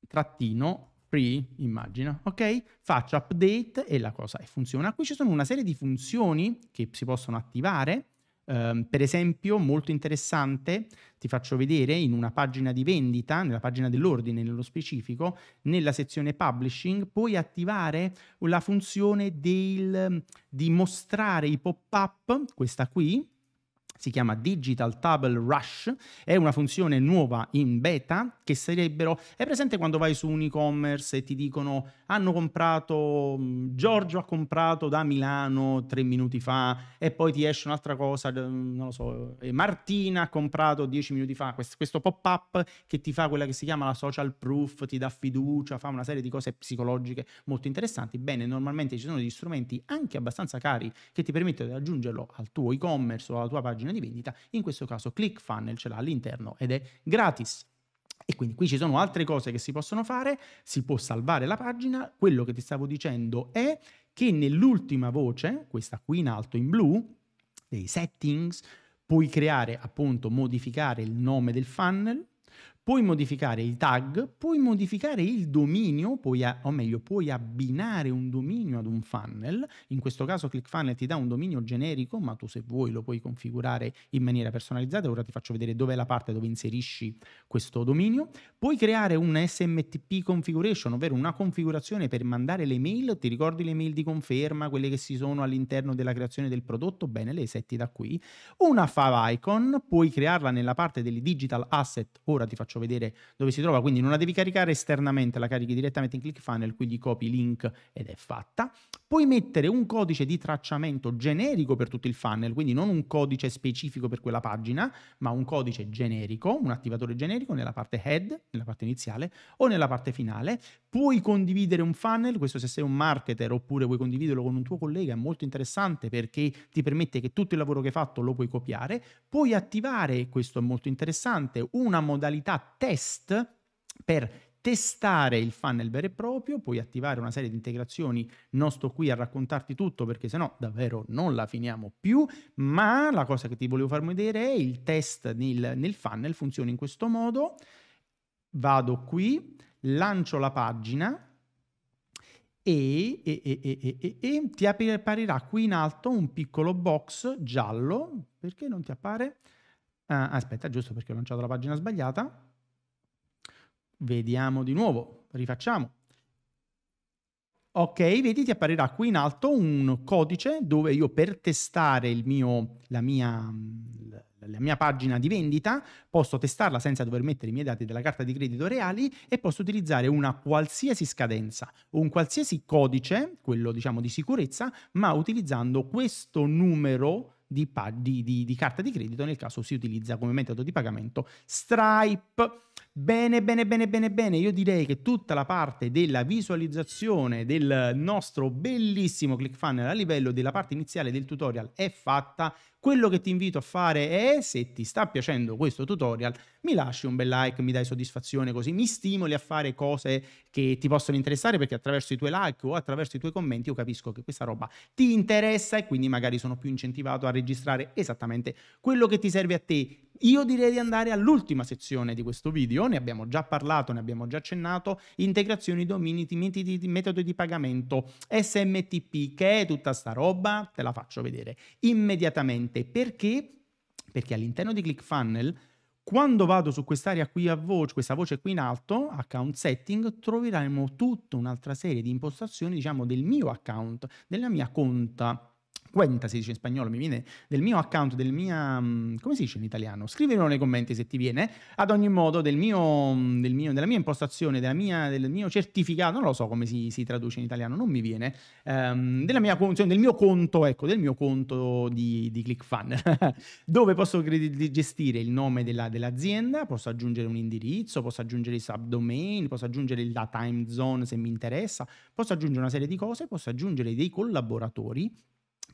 trattino free, immagino, ok? Faccio update e la cosa funziona. Qui ci sono una serie di funzioni che si possono attivare. Um, per esempio, molto interessante, ti faccio vedere in una pagina di vendita, nella pagina dell'ordine nello specifico, nella sezione publishing, puoi attivare la funzione del, di mostrare i pop-up, questa qui, si chiama Digital Table Rush, è una funzione nuova in beta che sarebbero, è presente quando vai su un e-commerce e ti dicono hanno comprato, mm, Giorgio ha comprato da Milano tre minuti fa e poi ti esce un'altra cosa, mm, non lo so, Martina ha comprato dieci minuti fa, questo, questo pop-up che ti fa quella che si chiama la social proof, ti dà fiducia, fa una serie di cose psicologiche molto interessanti. Bene, normalmente ci sono degli strumenti anche abbastanza cari che ti permettono di aggiungerlo al tuo e-commerce o alla tua pagina pagina di vendita, in questo caso ClickFunnel ce l'ha all'interno ed è gratis. E quindi qui ci sono altre cose che si possono fare, si può salvare la pagina, quello che ti stavo dicendo è che nell'ultima voce, questa qui in alto in blu, dei settings, puoi creare appunto, modificare il nome del funnel, puoi modificare il tag, puoi modificare il dominio, puoi a, o meglio, puoi abbinare un dominio ad un funnel. In questo caso ClickFunnel ti dà un dominio generico, ma tu se vuoi lo puoi configurare in maniera personalizzata. Ora ti faccio vedere dove è la parte dove inserisci questo dominio. Puoi creare un SMTP configuration, ovvero una configurazione per mandare le mail. Ti ricordi le mail di conferma, quelle che si sono all'interno della creazione del prodotto? Bene, le setti da qui. Una file icon, puoi crearla nella parte delle digital asset. Ora ti faccio faccio vedere dove si trova, quindi non la devi caricare esternamente, la carichi direttamente in ClickFunnel, qui gli copi link ed è fatta. Puoi mettere un codice di tracciamento generico per tutto il funnel, quindi non un codice specifico per quella pagina, ma un codice generico, un attivatore generico nella parte head, nella parte iniziale o nella parte finale. Puoi condividere un funnel, questo se sei un marketer oppure vuoi condividerlo con un tuo collega è molto interessante perché ti permette che tutto il lavoro che hai fatto lo puoi copiare. Puoi attivare, questo è molto interessante, una modalità test per testare il funnel vero e proprio, puoi attivare una serie di integrazioni, non sto qui a raccontarti tutto perché sennò davvero non la finiamo più, ma la cosa che ti volevo far vedere è il test nel, nel funnel, funziona in questo modo, vado qui, lancio la pagina, e, e, e, e, ti apparirà qui in alto un piccolo box giallo. Perché non ti appare? Uh, aspetta, giusto perché ho lanciato la pagina sbagliata. Vediamo di nuovo, rifacciamo. Ok, vedi ti apparirà qui in alto un codice dove io per testare mio, la, mia, la mia pagina di vendita posso testarla senza dover mettere i miei dati della carta di credito reali e posso utilizzare una qualsiasi scadenza, un qualsiasi codice, quello diciamo di sicurezza, ma utilizzando questo numero di, di, di, di carta di credito nel caso si utilizza come metodo di pagamento Stripe. Bene, bene, bene, bene, bene. Io direi che tutta la parte della visualizzazione del nostro bellissimo ClickFunnel a livello della parte iniziale del tutorial è fatta. Quello che ti invito a fare è, se ti sta piacendo questo tutorial, mi lasci un bel like, mi dai soddisfazione così, mi stimoli a fare cose che ti possono interessare perché attraverso i tuoi like o attraverso i tuoi commenti io capisco che questa roba ti interessa e quindi magari sono più incentivato a registrare esattamente quello che ti serve a te. Io direi di andare all'ultima sezione di questo video, ne abbiamo già parlato, ne abbiamo già accennato, integrazioni domini, metodi di pagamento, SMTP, che è tutta sta roba, te la faccio vedere immediatamente veramente. Perché? Perché all'interno di ClickFunnel, quando vado su quest'area qui a voce, questa voce qui in alto, account setting, troveremo tutta un'altra serie di impostazioni, diciamo, del mio account, della mia conta cuenta si dice in spagnolo, mi viene del mio account, del mia... Mm, come si dice in italiano? Scrivilo nei commenti se ti viene, ad ogni modo del mio, mm, del mio, della mia impostazione, della mia, del mio certificato, non lo so come si, si traduce in italiano, non mi viene, ehm, della mia, cioè, del mio conto, ecco, del mio conto di, di ClickFan, dove posso gestire il nome della, dell'azienda, posso aggiungere un indirizzo, posso aggiungere il subdomain, posso aggiungere la time zone se mi interessa, posso aggiungere una serie di cose, posso aggiungere dei collaboratori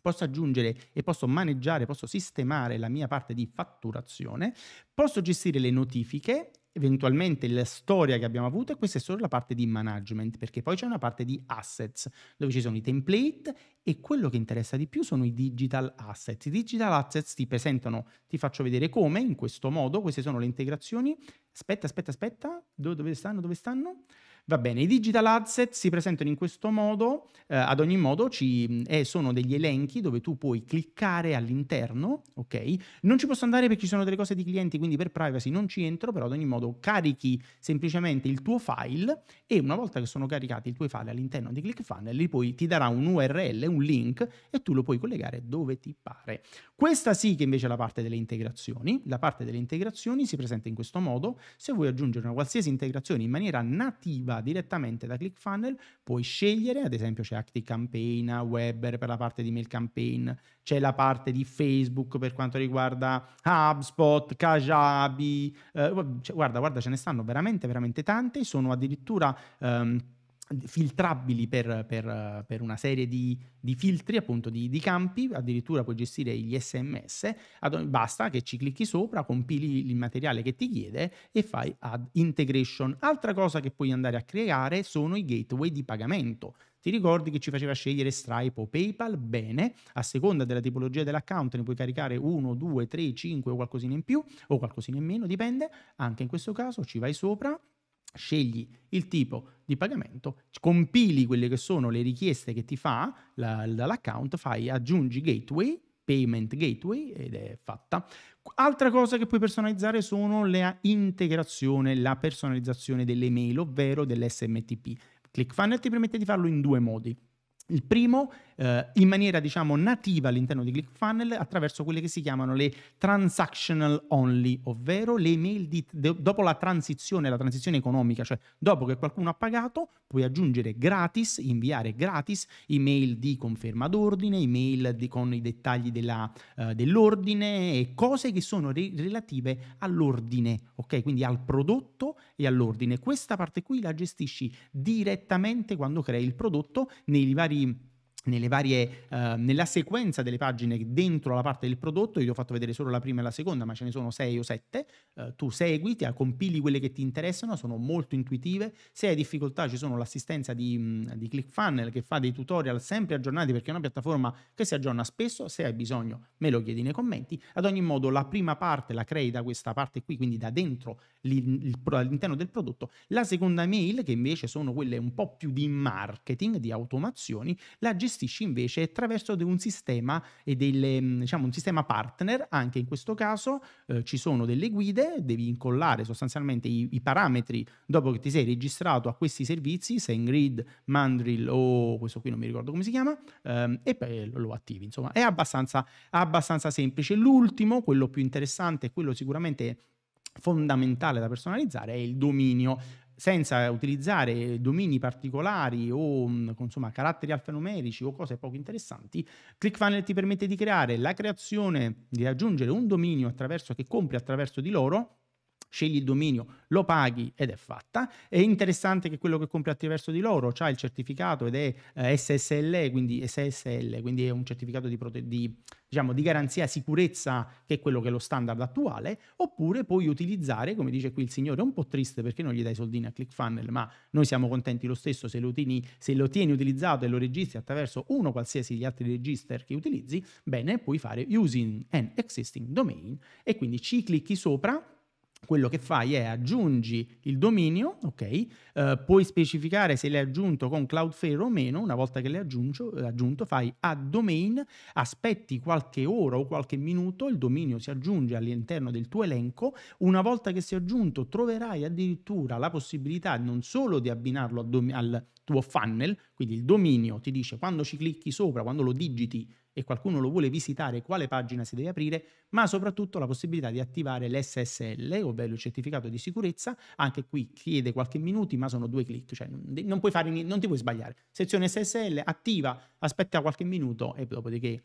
posso aggiungere e posso maneggiare, posso sistemare la mia parte di fatturazione, posso gestire le notifiche eventualmente la storia che abbiamo avuto e questa è solo la parte di management perché poi c'è una parte di assets dove ci sono i template e quello che interessa di più sono i digital assets i digital assets ti presentano ti faccio vedere come in questo modo queste sono le integrazioni aspetta aspetta aspetta dove, dove stanno dove stanno Va bene, i digital adset si presentano in questo modo, eh, ad ogni modo ci, eh, sono degli elenchi dove tu puoi cliccare all'interno, ok? Non ci posso andare perché ci sono delle cose di clienti, quindi per privacy non ci entro, però ad ogni modo carichi semplicemente il tuo file e una volta che sono caricati i tuoi file all'interno di ClickFunnels, poi ti darà un URL, un link e tu lo puoi collegare dove ti pare. Questa sì che invece è la parte delle integrazioni, la parte delle integrazioni si presenta in questo modo, se vuoi aggiungere una qualsiasi integrazione in maniera nativa direttamente da ClickFunnel, puoi scegliere, ad esempio c'è Active Campaign, per la parte di mail campaign, c'è la parte di Facebook per quanto riguarda HubSpot, Kajabi, eh, guarda, guarda, ce ne stanno veramente, veramente tante, sono addirittura... Ehm, filtrabili per, per, per, una serie di, di filtri, appunto di, di, campi, addirittura puoi gestire gli sms, ad, basta che ci clicchi sopra, compili il materiale che ti chiede e fai ad integration. Altra cosa che puoi andare a creare sono i gateway di pagamento. Ti ricordi che ci faceva scegliere Stripe o PayPal? Bene, a seconda della tipologia dell'account ne puoi caricare 1, 2, 3, 5 o qualcosina in più o qualcosina in meno, dipende. Anche in questo caso ci vai sopra, scegli il tipo di pagamento, compili quelle che sono le richieste che ti fa la, dall'account, fai aggiungi gateway, payment gateway ed è fatta. Altra cosa che puoi personalizzare sono la integrazione, la personalizzazione delle mail, ovvero dell'SMTP. ClickFunnel ti permette di farlo in due modi. Il primo, eh, in maniera diciamo nativa all'interno di ClickFunnel, attraverso quelle che si chiamano le transactional only, ovvero le mail di, de, dopo la transizione, la transizione economica, cioè dopo che qualcuno ha pagato, puoi aggiungere gratis, inviare gratis email di conferma d'ordine, email di, con i dettagli della, eh, dell'ordine e cose che sono re, relative all'ordine, ok? Quindi al prodotto e all'ordine. Questa parte qui la gestisci direttamente quando crei il prodotto nei vari Иерусалим, Varie, eh, nella sequenza delle pagine dentro la parte del prodotto, io ti ho fatto vedere solo la prima e la seconda, ma ce ne sono 6 o 7, eh, tu segui, ti eh, compili quelle che ti interessano, sono molto intuitive, se hai difficoltà ci sono l'assistenza di, mm, di ClickFunnel che fa dei tutorial sempre aggiornati perché è una piattaforma che si aggiorna spesso, se hai bisogno me lo chiedi nei commenti, ad ogni modo la prima parte la crei da questa parte qui, quindi da dentro all'interno del prodotto, la seconda mail che invece sono quelle un po' più di marketing, di automazioni, la gestione gestisci invece attraverso un sistema, delle, mm, diciamo, un sistema partner, anche in questo caso eh, ci sono delle guide, devi incollare sostanzialmente i, i, parametri dopo che ti sei registrato a questi servizi, SendGrid, Mandrill o questo qui non mi ricordo come si chiama, ehm, e poi lo, attivi, insomma è abbastanza, abbastanza semplice. L'ultimo, quello più interessante, quello sicuramente fondamentale da personalizzare è il dominio senza utilizzare domini particolari o mm, insomma, caratteri alfanumerici o cose poco interessanti, ClickFunnel ti permette di creare la creazione, di aggiungere un dominio attraverso, che compri attraverso di loro scegli il dominio, lo paghi ed è fatta. È interessante che quello che compri attraverso di loro ha il certificato ed è eh, SSL, quindi SSL, quindi è un certificato di, prote- di, diciamo, di garanzia sicurezza che è quello che è lo standard attuale, oppure puoi utilizzare, come dice qui il signore, è un po' triste perché non gli dai soldini a ClickFunnel, ma noi siamo contenti lo stesso se lo, tieni, se lo tieni utilizzato e lo registri attraverso uno qualsiasi degli altri register che utilizzi, bene, puoi fare using an existing domain e quindi ci clicchi sopra quello che fai è aggiungi il dominio, ok? Eh, puoi specificare se l'hai aggiunto con Cloudflare o meno, una volta che l'hai aggiunto, aggiunto fai add domain, aspetti qualche ora o qualche minuto, il dominio si aggiunge all'interno del tuo elenco, una volta che si è aggiunto troverai addirittura la possibilità non solo di abbinarlo al, dom- al tuo funnel, quindi il dominio ti dice quando ci clicchi sopra, quando lo digiti e qualcuno lo vuole visitare, quale pagina si deve aprire, ma soprattutto la possibilità di attivare l'SSL, ovvero il certificato di sicurezza. Anche qui chiede qualche minuto, ma sono due clic, cioè non, fare, non ti puoi sbagliare. Sezione SSL, attiva, aspetta qualche minuto e dopodiché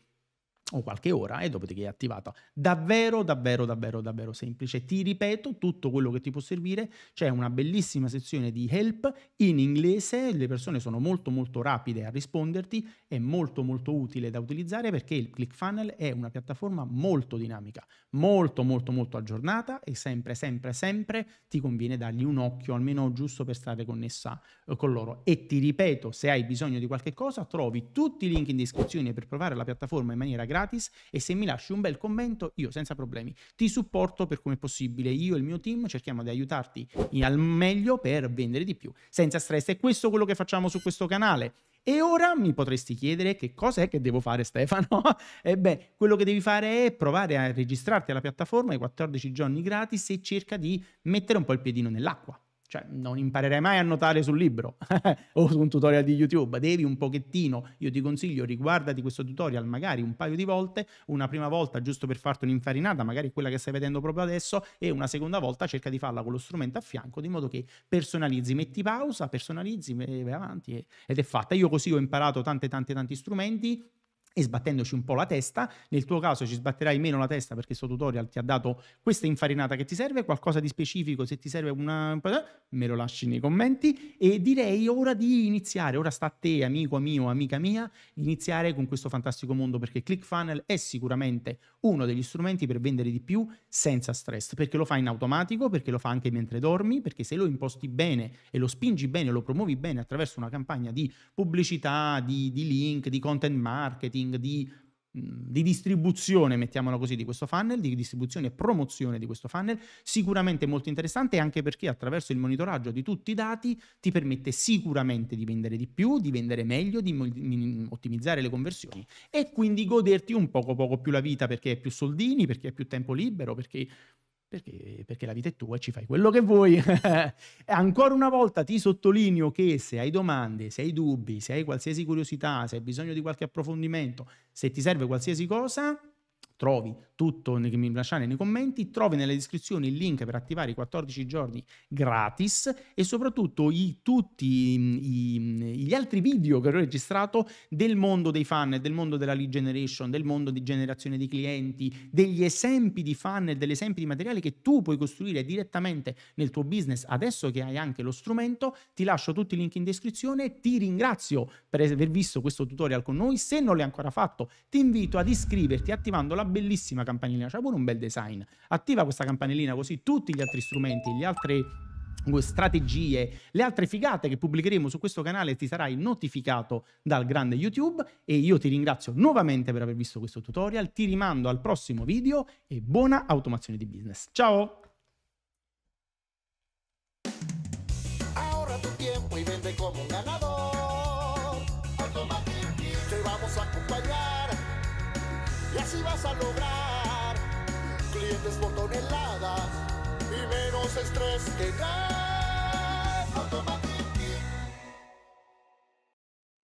o qualche ora e dopodiché è attivata. Davvero, davvero, davvero, davvero semplice. Ti ripeto tutto quello che ti può servire. C'è una bellissima sezione di help in inglese, le persone sono molto molto rapide a risponderti, è molto molto utile da utilizzare perché il ClickFunnel è una piattaforma molto dinamica, molto molto molto aggiornata e sempre sempre sempre ti conviene dargli un occhio almeno giusto per stare connessa eh, con loro. E ti ripeto, se hai bisogno di qualche cosa, trovi tutti i link in descrizione per provare la piattaforma in maniera gratuita gratis e se mi lasci un bel commento io senza problemi ti supporto per come possibile. Io e il mio team cerchiamo di aiutarti al meglio per vendere di più senza stress e questo è quello che facciamo su questo canale. E ora mi potresti chiedere che cos'è che devo fare Stefano? e beh, quello che devi fare è provare a registrarti alla piattaforma i 14 giorni gratis e cerca di mettere un po' il piedino nell'acqua. Cioè, non imparerai mai a notare sul libro o su un tutorial di YouTube. Devi un pochettino, io ti consiglio, riguardati questo tutorial magari un paio di volte, una prima volta giusto per farti un'infarinata, magari quella che stai vedendo proprio adesso, e una seconda volta cerca di farla con lo strumento a fianco, di modo che personalizzi, metti pausa, personalizzi, vai avanti ed è fatta. Io così ho imparato tanti, tanti, tanti strumenti, e sbattendoci un po' la testa. Nel tuo caso ci sbatterai meno la testa perché questo tutorial ti ha dato questa infarinata che ti serve, qualcosa di specifico, se ti serve una... me lo lasci nei commenti e direi ora di iniziare, ora sta a te amico mio, amica mia, iniziare con questo fantastico mondo perché ClickFunnel è sicuramente uno degli strumenti per vendere di più senza stress, perché lo fa in automatico, perché lo fa anche mentre dormi, perché se lo imposti bene e lo spingi bene, lo promuovi bene attraverso una campagna di pubblicità, di, di link, di content marketing, marketing, di, di distribuzione, mettiamola così, di questo funnel, di distribuzione e promozione di questo funnel, sicuramente molto interessante anche perché attraverso il monitoraggio di tutti i dati ti permette sicuramente di vendere di più, di vendere meglio, di ottimizzare le conversioni e quindi goderti un poco poco più la vita perché hai più soldini, perché hai più tempo libero, perché perché, perché, la vita è tua e ci fai quello che vuoi. e Ancora una volta ti sottolineo che se hai domande, se hai dubbi, se hai qualsiasi curiosità, se hai bisogno di qualche approfondimento, se ti serve qualsiasi cosa, trovi tutto che mi lasciate nei commenti, trovi nella descrizione il link per attivare i 14 giorni gratis e soprattutto i, tutti i, gli altri video che ho registrato del mondo dei funnel, del mondo della lead generation, del mondo di generazione di clienti, degli esempi di funnel, degli esempi di materiale che tu puoi costruire direttamente nel tuo business adesso che hai anche lo strumento. Ti lascio tutti i link in descrizione, ti ringrazio per aver visto questo tutorial con noi, se non l'hai ancora fatto ti invito ad iscriverti attivando la bellissima campanellina, c'è pure un bel design. Attiva questa campanellina così tutti gli altri strumenti, gli altri uh, strategie, le altre figate che pubblicheremo su questo canale ti sarai notificato dal grande YouTube e io ti ringrazio nuovamente per aver visto questo tutorial, ti rimando al prossimo video e buona automazione di business. Ciao! sientes por toneladas y menos estrés que trae automáticamente.